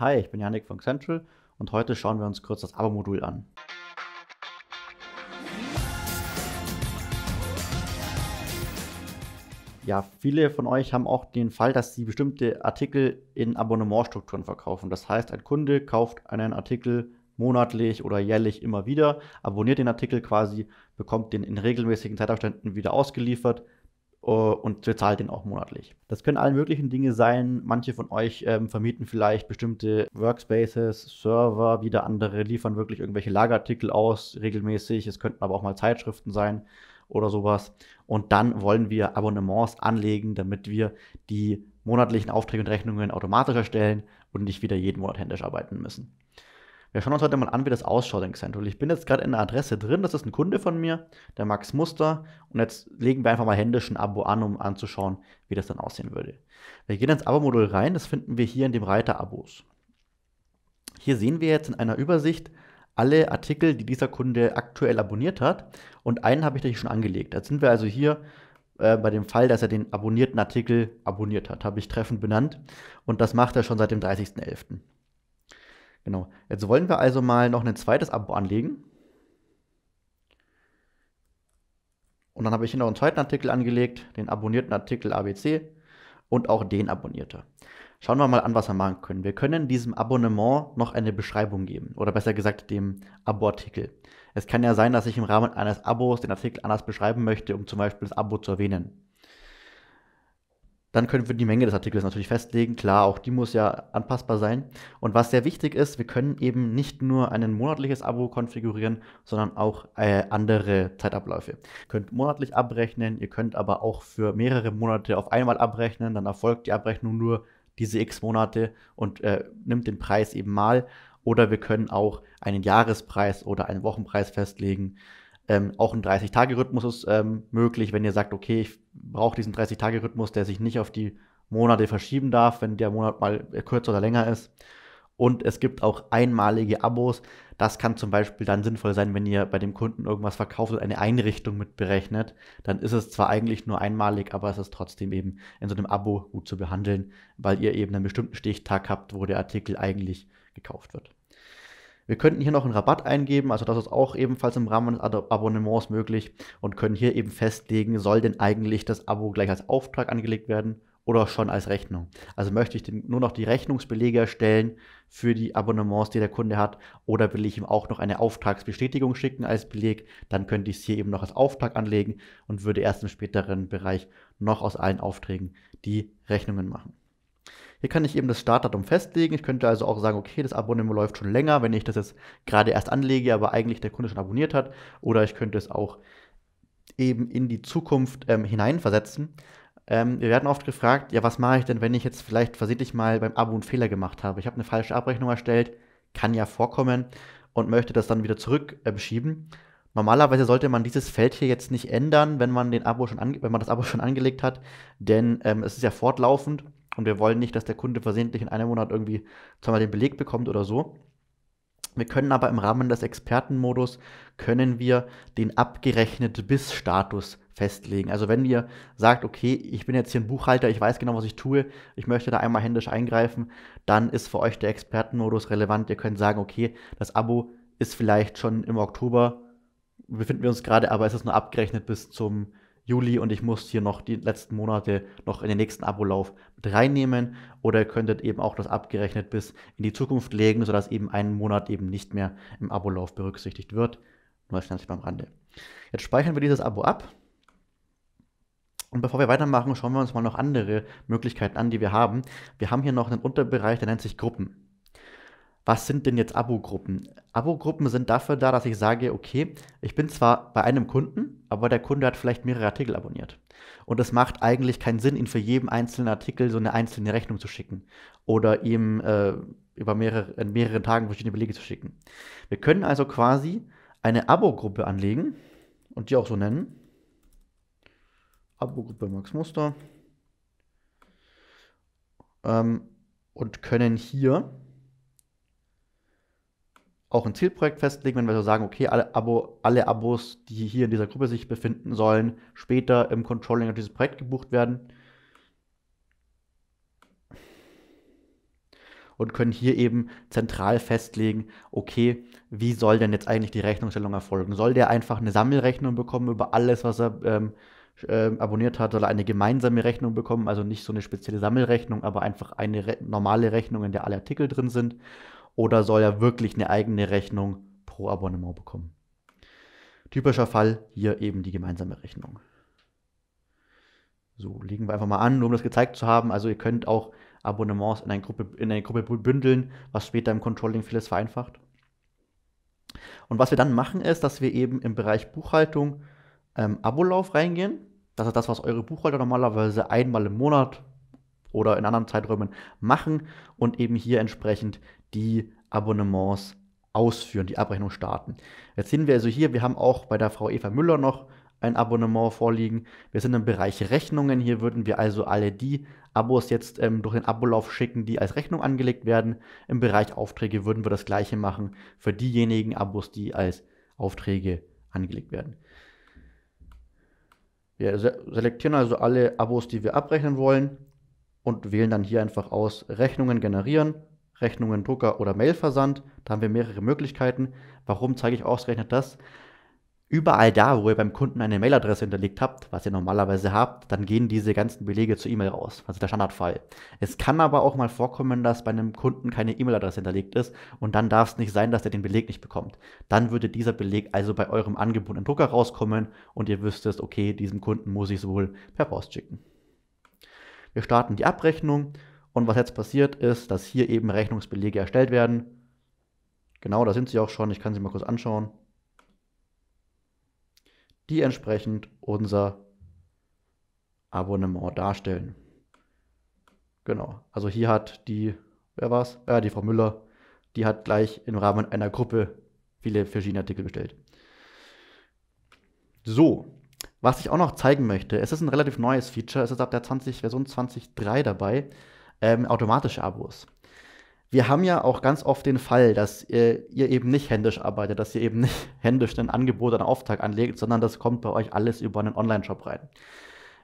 Hi, ich bin Yannick von Central und heute schauen wir uns kurz das Abo-Modul an. Ja, viele von euch haben auch den Fall, dass sie bestimmte Artikel in Abonnementstrukturen verkaufen. Das heißt, ein Kunde kauft einen Artikel monatlich oder jährlich immer wieder, abonniert den Artikel quasi, bekommt den in regelmäßigen Zeitabständen wieder ausgeliefert, äh, und bezahlt den auch monatlich. Das können alle möglichen Dinge sein. Manche von euch ähm, vermieten vielleicht bestimmte Workspaces, Server, wieder andere liefern wirklich irgendwelche Lagerartikel aus regelmäßig. Es könnten aber auch mal Zeitschriften sein oder sowas. Und dann wollen wir Abonnements anlegen, damit wir die monatlichen Aufträge und Rechnungen automatisch erstellen und nicht wieder jeden Monat händisch arbeiten müssen. Wir schauen uns heute mal an, wie das ausschaut in Xentral. Ich bin jetzt gerade in der Adresse drin, das ist ein Kunde von mir, der Max Muster. Und jetzt legen wir einfach mal händisch ein Abo an, um anzuschauen, wie das dann aussehen würde. Wir gehen ins Abo-Modul rein, das finden wir hier in dem Reiter Abos. Hier sehen wir jetzt in einer Übersicht alle Artikel, die dieser Kunde aktuell abonniert hat. Und einen habe ich da hier schon angelegt. Jetzt sind wir also hier äh, bei dem Fall, dass er den abonnierten Artikel abonniert hat, habe ich treffend benannt. Und das macht er schon seit dem 30.11. Genau. Jetzt wollen wir also mal noch ein zweites Abo anlegen. Und dann habe ich hier noch einen zweiten Artikel angelegt, den abonnierten Artikel ABC und auch den abonnierte. Schauen wir mal an, was wir machen können. Wir können diesem Abonnement noch eine Beschreibung geben oder besser gesagt dem Abo-Artikel. Es kann ja sein, dass ich im Rahmen eines Abos den Artikel anders beschreiben möchte, um zum Beispiel das Abo zu erwähnen. Dann können wir die Menge des Artikels natürlich festlegen. Klar, auch die muss ja anpassbar sein. Und was sehr wichtig ist, wir können eben nicht nur ein monatliches Abo konfigurieren, sondern auch äh, andere Zeitabläufe. Ihr könnt monatlich abrechnen, ihr könnt aber auch für mehrere Monate auf einmal abrechnen. Dann erfolgt die Abrechnung nur diese x Monate und äh, nimmt den Preis eben mal. Oder wir können auch einen Jahrespreis oder einen Wochenpreis festlegen. Ähm, auch ein 30-Tage-Rhythmus ist ähm, möglich, wenn ihr sagt, okay, ich brauche diesen 30-Tage-Rhythmus, der sich nicht auf die Monate verschieben darf, wenn der Monat mal äh, kürzer oder länger ist. Und es gibt auch einmalige Abos. Das kann zum Beispiel dann sinnvoll sein, wenn ihr bei dem Kunden irgendwas verkauft und eine Einrichtung mitberechnet. Dann ist es zwar eigentlich nur einmalig, aber es ist trotzdem eben in so einem Abo gut zu behandeln, weil ihr eben einen bestimmten Stichtag habt, wo der Artikel eigentlich gekauft wird. Wir könnten hier noch einen Rabatt eingeben, also das ist auch ebenfalls im Rahmen des Abonnements möglich und können hier eben festlegen, soll denn eigentlich das Abo gleich als Auftrag angelegt werden oder schon als Rechnung. Also möchte ich nur noch die Rechnungsbelege erstellen für die Abonnements, die der Kunde hat, oder will ich ihm auch noch eine Auftragsbestätigung schicken als Beleg, dann könnte ich es hier eben noch als Auftrag anlegen und würde erst im späteren Bereich noch aus allen Aufträgen die Rechnungen machen. Hier kann ich eben das Startdatum festlegen. Ich könnte also auch sagen, okay, das Abonnement läuft schon länger, wenn ich das jetzt gerade erst anlege, aber eigentlich der Kunde schon abonniert hat. Oder ich könnte es auch eben in die Zukunft ähm, hineinversetzen. Ähm, wir werden oft gefragt, ja, was mache ich denn, wenn ich jetzt vielleicht versehentlich mal beim Abo einen Fehler gemacht habe? Ich habe eine falsche Abrechnung erstellt, kann ja vorkommen und möchte das dann wieder zurückschieben. Ähm, äh, Normalerweise sollte man dieses Feld hier jetzt nicht ändern, wenn man, den Abo schon wenn man das Abo schon angelegt hat, denn ähm, es ist ja fortlaufend und wir wollen nicht, dass der Kunde versehentlich in einem Monat irgendwie zweimal den Beleg bekommt oder so. Wir können aber im Rahmen des Expertenmodus können wir den abgerechnet bis Status festlegen. Also wenn ihr sagt, okay, ich bin jetzt hier ein Buchhalter, ich weiß genau, was ich tue, ich möchte da einmal händisch eingreifen, dann ist für euch der Expertenmodus relevant. Ihr könnt sagen, okay, das Abo ist vielleicht schon im Oktober, befinden wir uns gerade, aber es ist nur abgerechnet bis zum Juli und ich muss hier noch die letzten Monate noch in den nächsten Abolauf mit reinnehmen. Oder ihr könntet eben auch das abgerechnet bis in die Zukunft legen, sodass eben ein Monat eben nicht mehr im Abolauf berücksichtigt wird. Nur das beim Rande. Jetzt speichern wir dieses Abo ab. Und bevor wir weitermachen, schauen wir uns mal noch andere Möglichkeiten an, die wir haben. Wir haben hier noch einen Unterbereich, der nennt sich Gruppen was sind denn jetzt Abo-Gruppen? Abo-Gruppen sind dafür da, dass ich sage, okay, ich bin zwar bei einem Kunden, aber der Kunde hat vielleicht mehrere Artikel abonniert. Und es macht eigentlich keinen Sinn, ihn für jeden einzelnen Artikel so eine einzelne Rechnung zu schicken oder ihm äh, über mehrere, in mehreren Tagen verschiedene Belege zu schicken. Wir können also quasi eine Abo-Gruppe anlegen und die auch so nennen. Abo-Gruppe Max Muster. Ähm, und können hier auch ein Zielprojekt festlegen, wenn wir so sagen, okay, alle, Abo, alle Abos, die hier in dieser Gruppe sich befinden sollen, später im Controlling auf dieses Projekt gebucht werden. Und können hier eben zentral festlegen, okay, wie soll denn jetzt eigentlich die Rechnungsstellung erfolgen? Soll der einfach eine Sammelrechnung bekommen über alles, was er ähm, äh, abonniert hat, oder eine gemeinsame Rechnung bekommen, also nicht so eine spezielle Sammelrechnung, aber einfach eine re normale Rechnung, in der alle Artikel drin sind oder soll er wirklich eine eigene Rechnung pro Abonnement bekommen? Typischer Fall hier eben die gemeinsame Rechnung. So, legen wir einfach mal an, nur um das gezeigt zu haben. Also ihr könnt auch Abonnements in eine Gruppe, in eine Gruppe bündeln, was später im Controlling vieles vereinfacht. Und was wir dann machen, ist, dass wir eben im Bereich Buchhaltung ähm, Abolauf reingehen. Das ist das, was eure Buchhalter normalerweise einmal im Monat oder in anderen Zeiträumen machen und eben hier entsprechend die Abonnements ausführen, die Abrechnung starten. Jetzt sehen wir also hier, wir haben auch bei der Frau Eva Müller noch ein Abonnement vorliegen. Wir sind im Bereich Rechnungen. Hier würden wir also alle die Abos jetzt ähm, durch den Abolauf schicken, die als Rechnung angelegt werden. Im Bereich Aufträge würden wir das gleiche machen für diejenigen Abos, die als Aufträge angelegt werden. Wir selektieren also alle Abos, die wir abrechnen wollen und wählen dann hier einfach aus Rechnungen generieren Rechnungen, Drucker oder Mailversand. Da haben wir mehrere Möglichkeiten. Warum zeige ich ausgerechnet das? Überall da, wo ihr beim Kunden eine Mailadresse hinterlegt habt, was ihr normalerweise habt, dann gehen diese ganzen Belege zur E-Mail raus. Also der Standardfall. Es kann aber auch mal vorkommen, dass bei einem Kunden keine E-Mail-Adresse hinterlegt ist und dann darf es nicht sein, dass er den Beleg nicht bekommt. Dann würde dieser Beleg also bei eurem angebotenen Drucker rauskommen und ihr wüsstest, okay, diesem Kunden muss ich es wohl per Post schicken. Wir starten die Abrechnung und was jetzt passiert ist, dass hier eben Rechnungsbelege erstellt werden. Genau, da sind sie auch schon. Ich kann sie mal kurz anschauen. Die entsprechend unser Abonnement darstellen. Genau, also hier hat die, wer war's? Ja, die Frau Müller, die hat gleich im Rahmen einer Gruppe viele verschiedene Artikel bestellt. So, was ich auch noch zeigen möchte, es ist ein relativ neues Feature, es ist ab der 20, Version 20.3 dabei ähm, automatische Abos. Wir haben ja auch ganz oft den Fall, dass ihr, äh, ihr eben nicht händisch arbeitet, dass ihr eben nicht händisch ein Angebot, einen Auftrag anlegt, sondern das kommt bei euch alles über einen Online-Shop rein.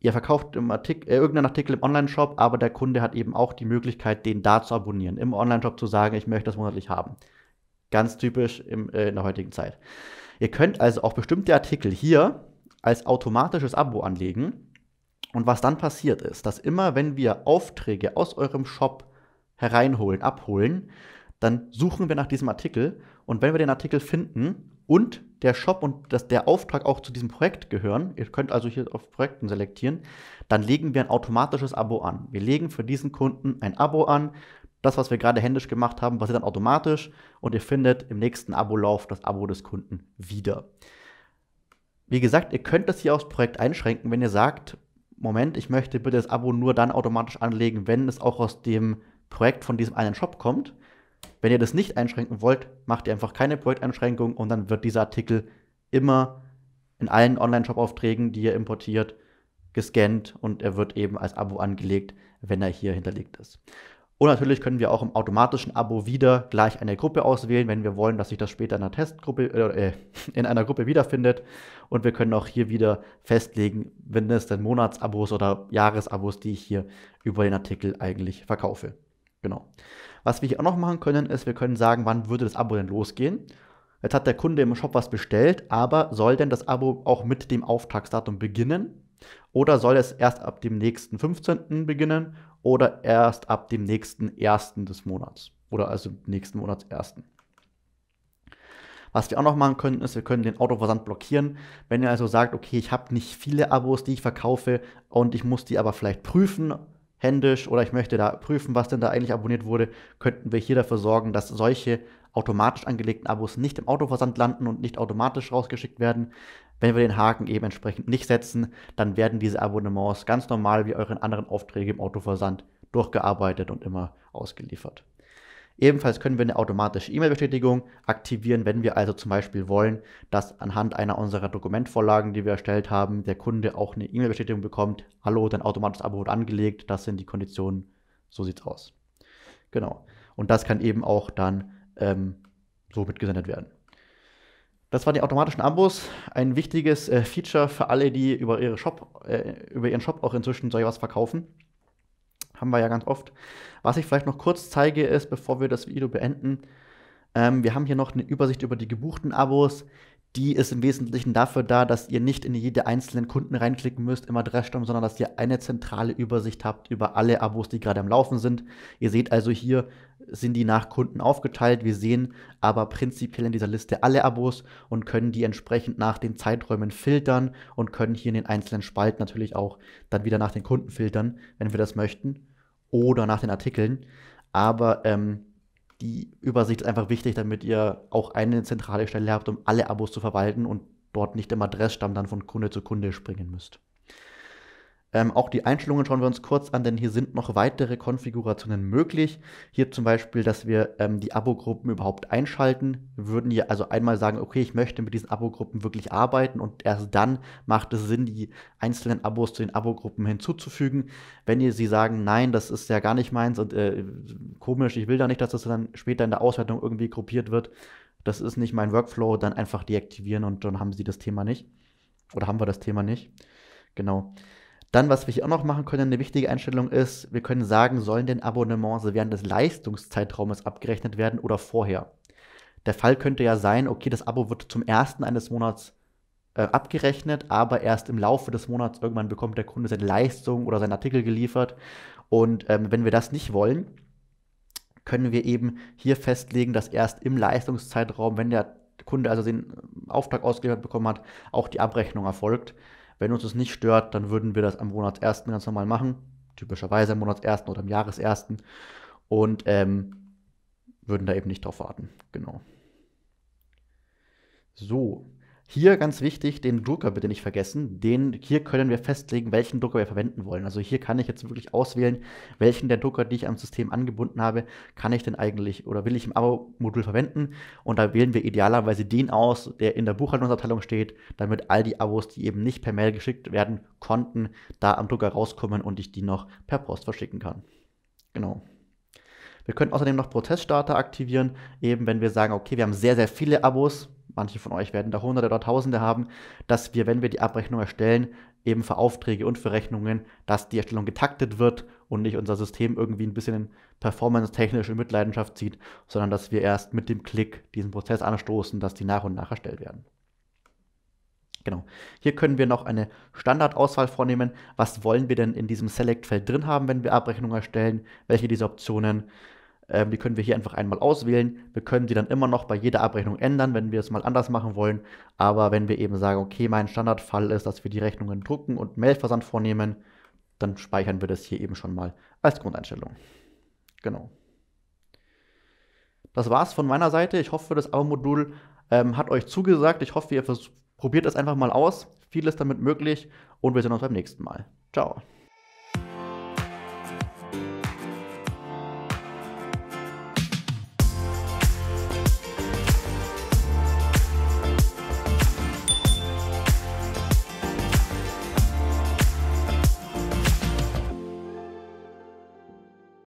Ihr verkauft im Artik äh, irgendeinen Artikel im Online-Shop, aber der Kunde hat eben auch die Möglichkeit, den da zu abonnieren, im Online-Shop zu sagen, ich möchte das monatlich haben. Ganz typisch im, äh, in der heutigen Zeit. Ihr könnt also auch bestimmte Artikel hier als automatisches Abo anlegen und was dann passiert ist, dass immer wenn wir Aufträge aus eurem Shop hereinholen, abholen, dann suchen wir nach diesem Artikel und wenn wir den Artikel finden und der Shop und das, der Auftrag auch zu diesem Projekt gehören, ihr könnt also hier auf Projekten selektieren, dann legen wir ein automatisches Abo an. Wir legen für diesen Kunden ein Abo an. Das, was wir gerade händisch gemacht haben, passiert dann automatisch und ihr findet im nächsten Abolauf das Abo des Kunden wieder. Wie gesagt, ihr könnt das hier aufs Projekt einschränken, wenn ihr sagt, Moment, ich möchte bitte das Abo nur dann automatisch anlegen, wenn es auch aus dem Projekt von diesem einen Shop kommt. Wenn ihr das nicht einschränken wollt, macht ihr einfach keine Projekteinschränkung und dann wird dieser Artikel immer in allen Online-Shop-Aufträgen, die ihr importiert, gescannt und er wird eben als Abo angelegt, wenn er hier hinterlegt ist. Und natürlich können wir auch im automatischen Abo wieder gleich eine Gruppe auswählen, wenn wir wollen, dass sich das später in einer Testgruppe äh, äh, in einer Gruppe wiederfindet. Und wir können auch hier wieder festlegen, wenn es denn Monatsabos oder Jahresabos, die ich hier über den Artikel eigentlich verkaufe. Genau. Was wir hier auch noch machen können, ist, wir können sagen, wann würde das Abo denn losgehen. Jetzt hat der Kunde im Shop was bestellt, aber soll denn das Abo auch mit dem Auftragsdatum beginnen? Oder soll es erst ab dem nächsten 15. beginnen? oder erst ab dem nächsten ersten des Monats oder also nächsten Monats ersten. Was wir auch noch machen können, ist, wir können den Autoversand blockieren. Wenn ihr also sagt, okay, ich habe nicht viele Abos, die ich verkaufe und ich muss die aber vielleicht prüfen händisch oder ich möchte da prüfen, was denn da eigentlich abonniert wurde, könnten wir hier dafür sorgen, dass solche automatisch angelegten Abos nicht im Autoversand landen und nicht automatisch rausgeschickt werden. Wenn wir den Haken eben entsprechend nicht setzen, dann werden diese Abonnements ganz normal wie euren anderen Aufträge im Autoversand durchgearbeitet und immer ausgeliefert. Ebenfalls können wir eine automatische E-Mail-Bestätigung aktivieren, wenn wir also zum Beispiel wollen, dass anhand einer unserer Dokumentvorlagen, die wir erstellt haben, der Kunde auch eine E-Mail-Bestätigung bekommt. Hallo, dein automatisches Abo wurde angelegt, das sind die Konditionen, so sieht's aus. Genau. Und das kann eben auch dann ähm, so mitgesendet werden. Das waren die automatischen Abos. Ein wichtiges äh, Feature für alle, die über, ihre Shop, äh, über ihren Shop auch inzwischen solche was verkaufen. Haben wir ja ganz oft. Was ich vielleicht noch kurz zeige, ist, bevor wir das Video beenden, ähm, wir haben hier noch eine Übersicht über die gebuchten Abos die ist im Wesentlichen dafür da, dass ihr nicht in jede einzelnen Kunden reinklicken müsst, im Dressturm, sondern dass ihr eine zentrale Übersicht habt über alle Abos, die gerade am Laufen sind. Ihr seht also hier, sind die nach Kunden aufgeteilt. Wir sehen aber prinzipiell in dieser Liste alle Abos und können die entsprechend nach den Zeiträumen filtern und können hier in den einzelnen Spalten natürlich auch dann wieder nach den Kunden filtern, wenn wir das möchten, oder nach den Artikeln. Aber ähm, die Übersicht ist einfach wichtig, damit ihr auch eine zentrale Stelle habt, um alle Abos zu verwalten und dort nicht im Adressstamm dann von Kunde zu Kunde springen müsst. Ähm, auch die Einstellungen schauen wir uns kurz an, denn hier sind noch weitere Konfigurationen möglich. Hier zum Beispiel, dass wir ähm, die Abo-Gruppen überhaupt einschalten. Wir würden hier also einmal sagen, okay, ich möchte mit diesen Abo-Gruppen wirklich arbeiten und erst dann macht es Sinn, die einzelnen Abos zu den Abo-Gruppen hinzuzufügen. Wenn ihr sie sagen, nein, das ist ja gar nicht meins und äh, komisch, ich will da nicht, dass das dann später in der Auswertung irgendwie gruppiert wird, das ist nicht mein Workflow, dann einfach deaktivieren und dann haben sie das Thema nicht. Oder haben wir das Thema nicht. Genau. Dann, was wir hier auch noch machen können, eine wichtige Einstellung ist, wir können sagen, sollen denn Abonnements während des Leistungszeitraumes abgerechnet werden oder vorher? Der Fall könnte ja sein, okay, das Abo wird zum ersten eines Monats äh, abgerechnet, aber erst im Laufe des Monats irgendwann bekommt der Kunde seine Leistung oder seinen Artikel geliefert. Und ähm, wenn wir das nicht wollen, können wir eben hier festlegen, dass erst im Leistungszeitraum, wenn der Kunde also den Auftrag ausgeliefert bekommen hat, auch die Abrechnung erfolgt. Wenn uns das nicht stört, dann würden wir das am Monatsersten ganz normal machen. Typischerweise am Monatsersten oder am Jahresersten. Und ähm, würden da eben nicht drauf warten. Genau. So, hier ganz wichtig, den Drucker bitte nicht vergessen. Den, hier können wir festlegen, welchen Drucker wir verwenden wollen. Also hier kann ich jetzt wirklich auswählen, welchen der Drucker, die ich am System angebunden habe, kann ich denn eigentlich oder will ich im Abo-Modul verwenden. Und da wählen wir idealerweise den aus, der in der Buchhaltungsabteilung steht, damit all die Abos, die eben nicht per Mail geschickt werden konnten, da am Drucker rauskommen und ich die noch per Post verschicken kann. Genau. Wir können außerdem noch Prozessstarter aktivieren, eben wenn wir sagen, okay, wir haben sehr, sehr viele Abos, manche von euch werden da Hunderte oder Tausende haben, dass wir, wenn wir die Abrechnung erstellen, eben für Aufträge und für Rechnungen, dass die Erstellung getaktet wird und nicht unser System irgendwie ein bisschen in performance technische Mitleidenschaft zieht, sondern dass wir erst mit dem Klick diesen Prozess anstoßen, dass die nach und nach erstellt werden. Genau. Hier können wir noch eine Standardauswahl vornehmen. Was wollen wir denn in diesem Select-Feld drin haben, wenn wir Abrechnung erstellen? Welche dieser Optionen? Ähm, die können wir hier einfach einmal auswählen. Wir können die dann immer noch bei jeder Abrechnung ändern, wenn wir es mal anders machen wollen. Aber wenn wir eben sagen, okay, mein Standardfall ist, dass wir die Rechnungen drucken und Mailversand vornehmen, dann speichern wir das hier eben schon mal als Grundeinstellung. Genau. Das war's von meiner Seite. Ich hoffe, das Abo-Modul ähm, hat euch zugesagt. Ich hoffe, ihr probiert es einfach mal aus. Viel ist damit möglich und wir sehen uns beim nächsten Mal. Ciao.